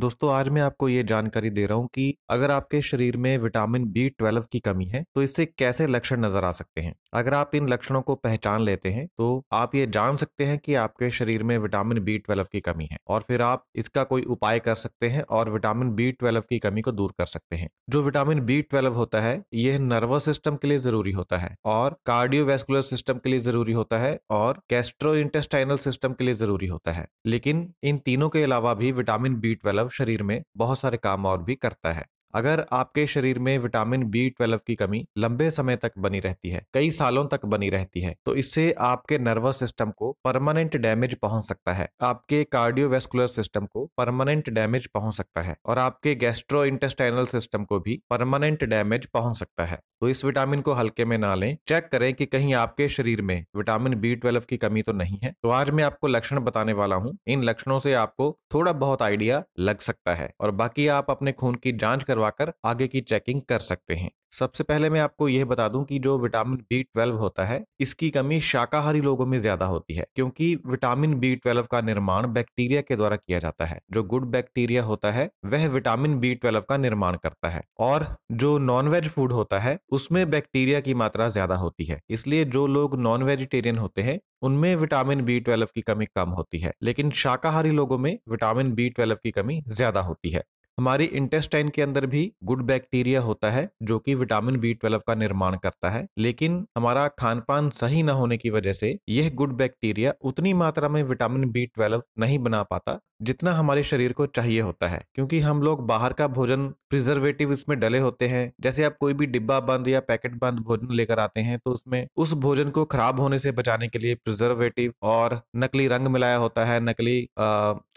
दोस्तों आज मैं आपको ये जानकारी दे रहा हूँ कि अगर आपके शरीर में विटामिन बी ट्वेल्व की कमी है तो इससे कैसे लक्षण नजर आ सकते हैं अगर आप इन लक्षणों को पहचान लेते हैं तो आप ये जान सकते हैं कि आपके शरीर में विटामिन बी ट्वेल्व की कमी है और फिर आप इसका कोई उपाय कर सकते हैं और विटामिन बी ट्वेल्व की कमी को दूर कर सकते हैं जो विटामिन बी ट्वेल्व होता है यह नर्वस सिस्टम के लिए जरूरी होता है और कार्डियोवेस्कुलर सिस्टम के लिए जरूरी होता है और कैस्ट्रो इंटेस्टाइनल सिस्टम के लिए जरूरी होता है लेकिन इन तीनों के अलावा भी विटामिन बी ट्वेल्व शरीर में बहुत सारे काम और भी करता है अगर आपके शरीर में विटामिन बी ट्वेल्व की कमी लंबे समय तक बनी रहती है कई सालों तक बनी रहती है तो इससे आपके नर्वस सिस्टम को परमानेंट डैमेज पहुंच सकता है आपके कार्डियोवेस्कुलर सिस्टम को परमानेंट डैमेज पहुंच सकता है और आपके गैस्ट्रो इंटेस्टाइनल सिस्टम को भी परमानेंट डैमेज पहुंच सकता है तो इस विटामिन को हल्के में ना लें चेक करें कि कहीं आपके शरीर में विटामिन बी ट्वेल्व की कमी तो नहीं है तो आज मैं आपको लक्षण बताने वाला हूँ इन लक्षणों से आपको थोड़ा बहुत आइडिया लग सकता है और बाकी आप अपने खून की जाँच करवा करवाकर आगे की चेकिंग कर सकते हैं सबसे पहले मैं आपको यह बता दूं कि जो विटामिन बी ट्वेल्व होता है इसकी कमी शाकाहारी लोगों में ज्यादा होती है क्योंकि विटामिन बी ट्वेल्व का निर्माण बैक्टीरिया के द्वारा किया जाता है जो गुड बैक्टीरिया होता है वह विटामिन बी ट्वेल्व का निर्माण करता है और जो नॉन वेज फूड होता है उसमें बैक्टीरिया की मात्रा ज्यादा होती है इसलिए जो लोग नॉन वेजिटेरियन होते हैं उनमें विटामिन बी ट्वेल्व की कमी कम होती है लेकिन शाकाहारी लोगों में विटामिन बी ट्वेल्व की कमी ज्यादा होती है हमारी इंटेस्टाइन के अंदर भी गुड बैक्टीरिया होता है जो कि विटामिन बी ट्वेल्व का निर्माण करता है लेकिन हमारा खान पान सही न होने की वजह से यह गुड बैक्टीरिया उतनी मात्रा में विटामिन बी ट्वेल्व नहीं बना पाता जितना हमारे शरीर को चाहिए होता है क्योंकि हम लोग बाहर का भोजन प्रिजर्वेटिव इसमें डले होते हैं जैसे आप कोई भी डिब्बा बंद या पैकेट बंद भोजन लेकर आते हैं तो उसमें उस भोजन को खराब होने से बचाने के लिए प्रिजर्वेटिव और नकली रंग मिलाया होता है नकली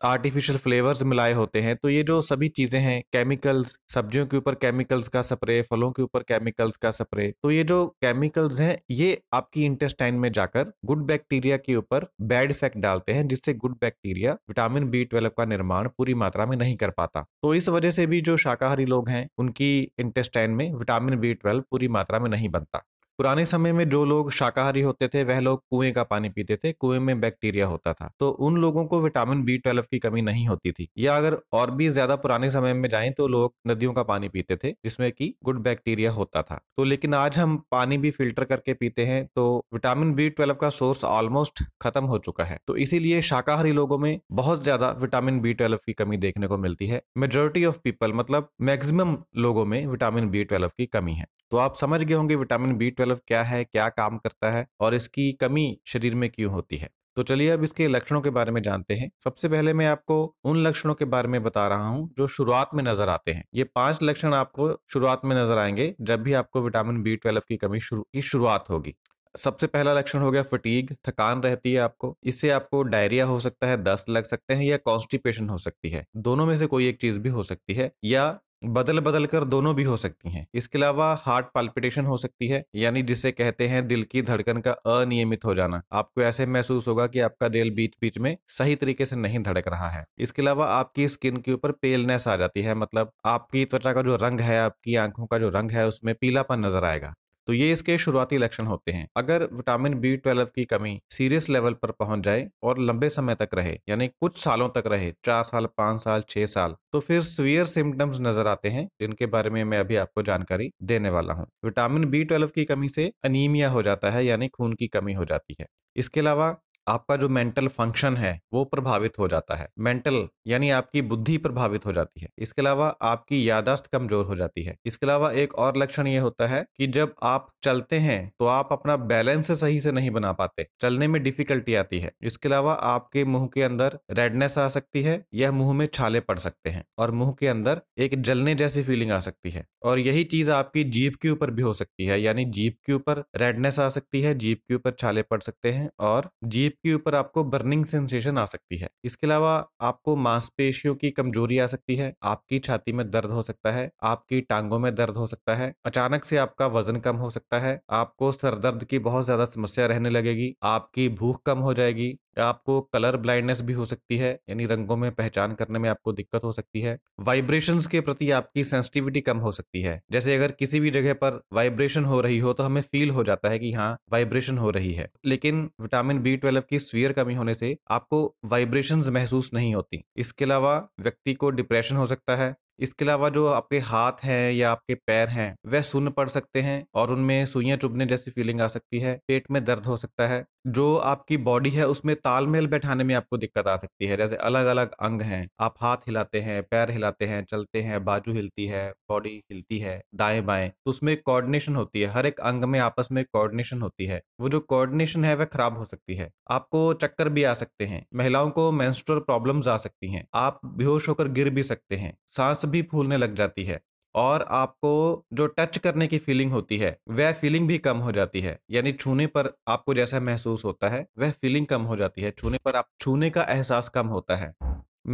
आर्टिफिशियल फ्लेवर्स मिलाए होते हैं तो ये जो सभी चीज़ें हैं केमिकल्स सब्जियों के ऊपर केमिकल्स का स्प्रे फलों के ऊपर केमिकल्स का स्प्रे तो ये जो केमिकल्स हैं ये आपकी इंटेस्टाइन में जाकर गुड बैक्टीरिया के ऊपर बैड इफेक्ट डालते हैं जिससे good bacteria vitamin B twelve का निर्माण पूरी मात्रा में नहीं कर पाता तो इस वजह से भी जो शाकाहारी लोग हैं उनकी इंटेस्टाइन में विटामिन बी ट्वेल्व पूरी मात्रा में नहीं बनता पुराने समय में जो लोग शाकाहारी होते थे वह लोग कुएं का पानी पीते थे कुएं में बैक्टीरिया होता था तो उन लोगों को विटामिन बी ट्वेल्व की कमी नहीं होती थी या अगर और भी ज्यादा पुराने समय में जाएं तो लोग नदियों का पानी पीते थे जिसमें की गुड बैक्टीरिया होता था तो लेकिन आज हम पानी भी फिल्टर करके पीते हैं तो विटामिन बी ट्वेल्व का सोर्स ऑलमोस्ट खत्म हो चुका है तो इसीलिए शाकाहारी लोगों में बहुत ज्यादा विटामिन बी ट्वेल्व की कमी देखने को मिलती है मेजोरिटी ऑफ पीपल मतलब मैक्सिमम लोगों में विटामिन बी ट्वेल्व की कमी है तो आप समझ गए होंगे विटामिन बी ट्वेल्व सेल्फ क्या है क्या काम करता है और इसकी कमी शरीर में क्यों होती है तो चलिए अब इसके लक्षणों के बारे में जानते हैं सबसे पहले मैं आपको उन लक्षणों के बारे में बता रहा हूं जो शुरुआत में नजर आते हैं ये पांच लक्षण आपको शुरुआत में नजर आएंगे जब भी आपको विटामिन बी ट्वेल्व की कमी शुरू की शुरुआत होगी सबसे पहला लक्षण हो गया फटीग थकान रहती है आपको इससे आपको डायरिया हो सकता है दस्त लग सकते हैं या कॉन्स्टिपेशन हो सकती है दोनों में से कोई एक चीज भी हो सकती है या बदल बदल कर दोनों भी हो सकती हैं इसके अलावा हार्ट पाल्पिटेशन हो सकती है यानी जिसे कहते हैं दिल की धड़कन का अनियमित हो जाना आपको ऐसे महसूस होगा कि आपका दिल बीच बीच में सही तरीके से नहीं धड़क रहा है इसके अलावा आपकी स्किन के ऊपर पेलनेस आ जाती है मतलब आपकी त्वचा का जो रंग है आपकी आंखों का जो रंग है उसमें पीलापन नजर आएगा तो ये इसके शुरुआती लक्षण होते हैं अगर विटामिन बी ट्वेल्व की कमी सीरियस लेवल पर पहुंच जाए और लंबे समय तक रहे यानी कुछ सालों तक रहे चार साल पांच साल छह साल तो फिर सीवियर सिम्टम्स नजर आते हैं जिनके बारे में मैं अभी आपको जानकारी देने वाला हूँ विटामिन बी ट्वेल्व की कमी से अनीमिया हो जाता है यानी खून की कमी हो जाती है इसके अलावा आपका जो मेंटल फंक्शन है वो प्रभावित हो जाता है मेंटल यानी आपकी बुद्धि प्रभावित हो जाती है इसके अलावा आपकी यादाश्त कमजोर हो जाती है इसके अलावा एक और लक्षण ये होता है कि जब आप चलते हैं तो आप अपना बैलेंस सही से नहीं बना पाते चलने में डिफिकल्टी आती है इसके अलावा आपके मुंह के अंदर रेडनेस आ सकती है या मुंह में छाले पड़ सकते हैं और मुंह के अंदर एक जलने जैसी फीलिंग आ सकती है और यही चीज आपकी जीप के ऊपर भी हो सकती है यानी जीप के ऊपर रेडनेस आ सकती है जीप के ऊपर छाले पड़ सकते हैं और जीप पेट के ऊपर आपको बर्निंग सेंसेशन आ सकती है इसके अलावा आपको मांसपेशियों की कमजोरी आ सकती है आपकी छाती में दर्द हो सकता है आपकी टांगों में दर्द हो सकता है अचानक से आपका वजन कम हो सकता है आपको सर दर्द की बहुत ज्यादा समस्या रहने लगेगी आपकी भूख कम हो जाएगी आपको कलर ब्लाइंडनेस भी हो सकती है यानी रंगों में पहचान करने में आपको दिक्कत हो सकती है वाइब्रेशन के प्रति आपकी सेंसिटिविटी कम हो सकती है जैसे अगर किसी भी जगह पर वाइब्रेशन हो रही हो तो हमें फील हो जाता है कि हाँ वाइब्रेशन हो रही है लेकिन विटामिन बी ट्वेल्व की स्वीयर कमी होने से आपको वाइब्रेशन महसूस नहीं होती इसके अलावा व्यक्ति को डिप्रेशन हो सकता है इसके अलावा जो आपके हाथ हैं या आपके पैर हैं वह सुन्न पड़ सकते हैं और उनमें सुइयां चुभने जैसी फीलिंग आ सकती है पेट में दर्द हो सकता है जो आपकी बॉडी है उसमें तालमेल बैठाने में आपको दिक्कत आ सकती है जैसे अलग अलग अंग हैं आप हाथ हिलाते हैं पैर हिलाते हैं चलते हैं बाजू हिलती है बॉडी हिलती है दाएं बाएं तो उसमें कोऑर्डिनेशन होती है हर एक अंग में आपस में कोऑर्डिनेशन होती है वो जो कोऑर्डिनेशन है वह खराब हो सकती है आपको चक्कर भी आ सकते हैं महिलाओं को मेंस्ट्रुअल प्रॉब्लम्स आ सकती हैं आप बेहोश होकर गिर भी सकते हैं सांस भी फूलने लग जाती है और आपको जो टच करने की फीलिंग होती है वह फीलिंग भी कम हो जाती है यानी छूने पर आपको जैसा महसूस होता है वह फीलिंग कम हो जाती है छूने पर आप छूने का एहसास कम होता है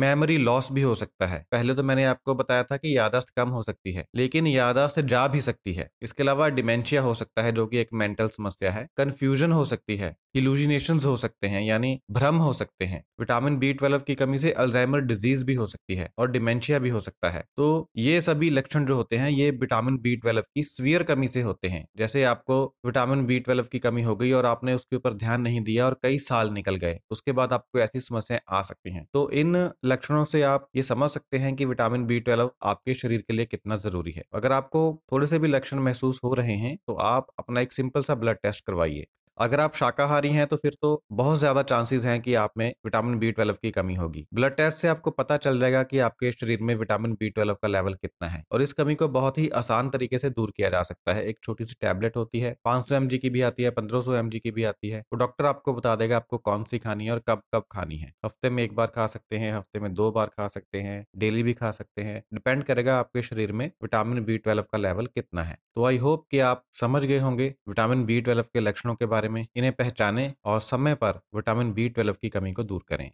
मेमोरी लॉस भी हो सकता है पहले तो मैंने आपको बताया था कि यादाश्त कम हो सकती है लेकिन यादाश्त जा भी सकती है इसके अलावा डिमेंशिया हो सकता है जो कि एक मेंटल समस्या है कंफ्यूजन हो सकती है हिलूजिनेशन हो सकते हैं यानी भ्रम हो सकते हैं विटामिन बी ट्वेल्व की कमी से अल्जाइमर डिजीज भी हो सकती है और डिमेंशिया भी हो सकता है तो ये सभी लक्षण जो होते हैं ये विटामिन बी ट्वेल्व की स्वीयर कमी से होते हैं जैसे आपको विटामिन बी ट्वेल्व की कमी हो गई और आपने उसके ऊपर ध्यान नहीं दिया और कई साल निकल गए उसके बाद आपको ऐसी समस्याएं आ सकती हैं तो इन लक्षणों से आप ये समझ सकते हैं कि विटामिन बी ट्वेल्व आपके शरीर के लिए कितना जरूरी है अगर आपको थोड़े से भी लक्षण महसूस हो रहे हैं तो आप अपना एक सिंपल सा ब्लड टेस्ट करवाइए अगर आप शाकाहारी हैं तो फिर तो बहुत ज्यादा चांसेस हैं कि आप में विटामिन बी ट्वेल्व की कमी होगी ब्लड टेस्ट से आपको पता चल जाएगा कि आपके शरीर में विटामिन बी ट्वेल्व का लेवल कितना है और इस कमी को बहुत ही आसान तरीके से दूर किया जा सकता है एक छोटी सी टैबलेट होती है पांच सौ की भी आती है पंद्रह सौ की भी आती है तो डॉक्टर आपको बता देगा आपको कौन सी खानी है और कब कब खानी है हफ्ते में एक बार खा सकते हैं हफ्ते में दो बार खा सकते हैं डेली भी खा सकते हैं डिपेंड करेगा आपके शरीर में विटामिन बी ट्वेल्व का लेवल कितना है तो आई होप कि आप समझ गए होंगे विटामिन बी ट्वेल्व के लक्षणों के बारे में में इन्हें पहचानें और समय पर विटामिन बी ट्वेल्व की कमी को दूर करें